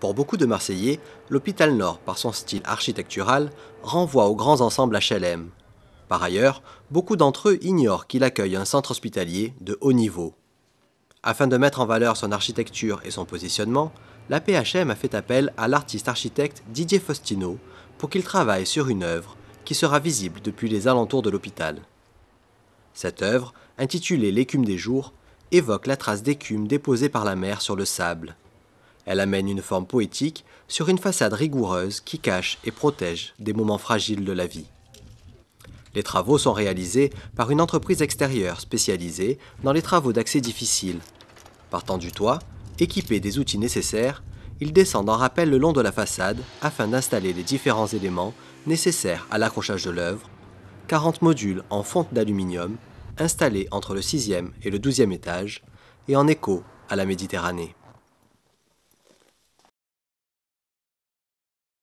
Pour beaucoup de Marseillais, l'hôpital Nord, par son style architectural, renvoie aux grands ensembles HLM. Par ailleurs, beaucoup d'entre eux ignorent qu'il accueille un centre hospitalier de haut niveau. Afin de mettre en valeur son architecture et son positionnement, la PHM a fait appel à l'artiste-architecte Didier Faustino pour qu'il travaille sur une œuvre qui sera visible depuis les alentours de l'hôpital. Cette œuvre, intitulée L'écume des jours, évoque la trace d'écume déposée par la mer sur le sable. Elle amène une forme poétique sur une façade rigoureuse qui cache et protège des moments fragiles de la vie. Les travaux sont réalisés par une entreprise extérieure spécialisée dans les travaux d'accès difficile. Partant du toit, équipés des outils nécessaires, ils descendent en rappel le long de la façade afin d'installer les différents éléments nécessaires à l'accrochage de l'œuvre. 40 modules en fonte d'aluminium installés entre le 6e et le 12e étage et en écho à la Méditerranée.